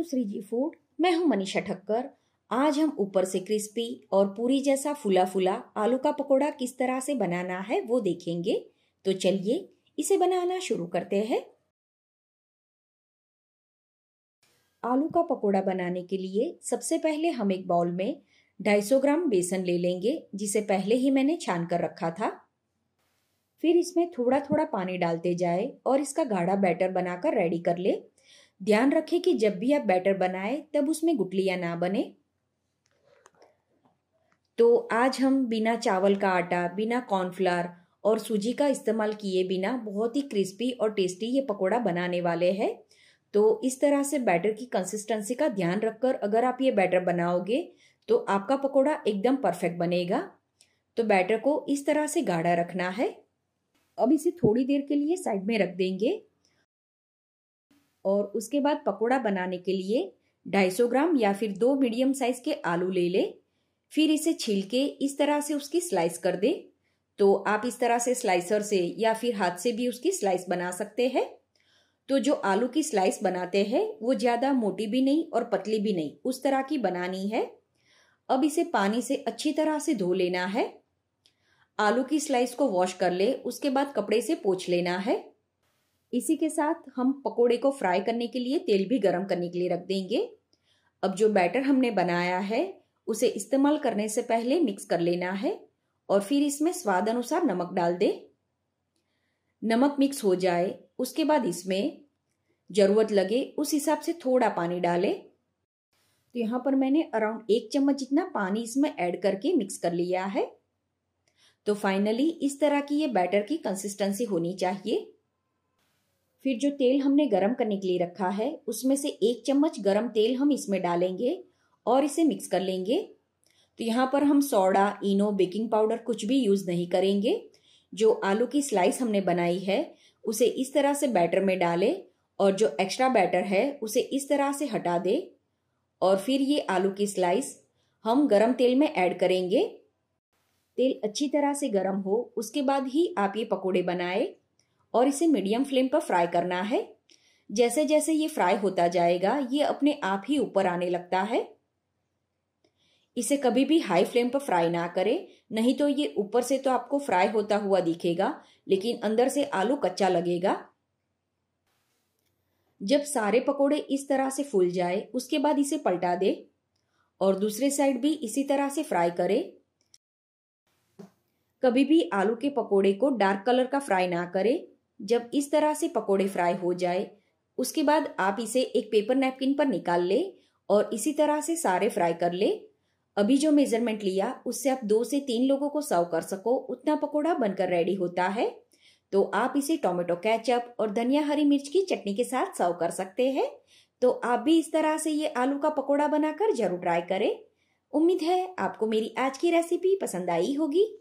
to Shri ji food मैं हूं मनीषा ठक्कर आज हम ऊपर से क्रिस्पी और पूरी जैसा फुला फुला आलू का पकोड़ा किस तरह से बनाना है वो देखेंगे तो चलिए इसे बनाना शुरू करते हैं आलू का पकोड़ा बनाने के लिए सबसे पहले हम एक बाउल में 250 ग्राम बेसन ले लेंगे जिसे पहले ही मैंने छान कर रखा था फिर इसमें थोड़ा थोड़ा पानी डालते जाए और इसका गाढ़ा बैटर बनाकर रेडी कर ले ध्यान रखें कि जब भी आप बैटर बनाएं तब उसमें गुटलियाँ ना बने तो आज हम बिना चावल का आटा बिना कॉर्नफ्लावर और सूजी का इस्तेमाल किए बिना बहुत ही क्रिस्पी और टेस्टी ये पकोड़ा बनाने वाले हैं तो इस तरह से बैटर की कंसिस्टेंसी का ध्यान रखकर अगर आप ये बैटर बनाओगे तो आपका पकोड़ा एकदम परफेक्ट बनेगा तो बैटर को इस तरह से गाढ़ा रखना है अब इसे थोड़ी देर के लिए साइड में रख देंगे और उसके बाद पकोड़ा बनाने के लिए 250 ग्राम या फिर दो मीडियम साइज के आलू ले ले फिर इसे छील के इस तरह से उसकी स्लाइस कर दे तो आप इस तरह से स्लाइसर से या फिर हाथ से भी उसकी स्लाइस बना सकते हैं तो जो आलू की स्लाइस बनाते हैं वो ज़्यादा मोटी भी नहीं और पतली भी नहीं उस तरह की बनानी है अब इसे पानी से अच्छी तरह से धो लेना है आलू की स्लाइस को वॉश कर ले उसके बाद कपड़े से पोछ लेना है इसी के साथ हम पकोड़े को फ्राई करने के लिए तेल भी गर्म करने के लिए रख देंगे अब जो बैटर हमने बनाया है उसे इस्तेमाल करने से पहले मिक्स कर लेना है और फिर इसमें स्वाद अनुसार नमक डाल दे नमक मिक्स हो जाए उसके बाद इसमें ज़रूरत लगे उस हिसाब से थोड़ा पानी डाले तो यहाँ पर मैंने अराउंड एक चम्मच जितना पानी इसमें ऐड करके मिक्स कर लिया है तो फाइनली इस तरह की ये बैटर की कंसिस्टेंसी होनी चाहिए फिर जो तेल हमने गरम करने के लिए रखा है उसमें से एक चम्मच गरम तेल हम इसमें डालेंगे और इसे मिक्स कर लेंगे तो यहाँ पर हम सोडा इनो बेकिंग पाउडर कुछ भी यूज़ नहीं करेंगे जो आलू की स्लाइस हमने बनाई है उसे इस तरह से बैटर में डालें और जो एक्स्ट्रा बैटर है उसे इस तरह से हटा दे और फिर ये आलू की स्लाइस हम गरम तेल में ऐड करेंगे तेल अच्छी तरह से गरम हो उसके बाद ही आप ये पकोड़े बनाएं और इसे मीडियम फ्लेम पर फ्राई करना है जैसे जैसे ये फ्राई होता जाएगा ये अपने आप ही ऊपर आने लगता है इसे कभी भी हाई फ्लेम पर फ्राई ना करें नहीं तो ये ऊपर से तो आपको फ्राई होता हुआ दिखेगा लेकिन अंदर से आलू कच्चा लगेगा जब सारे पकोड़े इस तरह से फूल जाए उसके बाद इसे पलटा दे और दूसरे साइड भी इसी तरह से फ्राई करे कभी भी आलू के पकोड़े को डार्क कलर का फ्राई ना करें जब इस तरह से पकोड़े फ्राई हो जाए उसके बाद आप इसे एक पेपर नैपकिन पर निकाल ले और इसी तरह से सारे फ्राई कर ले अभी जो मेजरमेंट लिया उससे आप दो से तीन लोगों को सर्व कर सको उतना पकोड़ा बनकर रेडी होता है तो आप इसे टोमेटो कैचअप और धनिया हरी मिर्च की चटनी के साथ सर्व कर सकते हैं तो आप भी इस तरह से ये आलू का पकोड़ा बनाकर जरूर ट्राई करें उम्मीद है आपको मेरी आज की रेसिपी पसंद आई होगी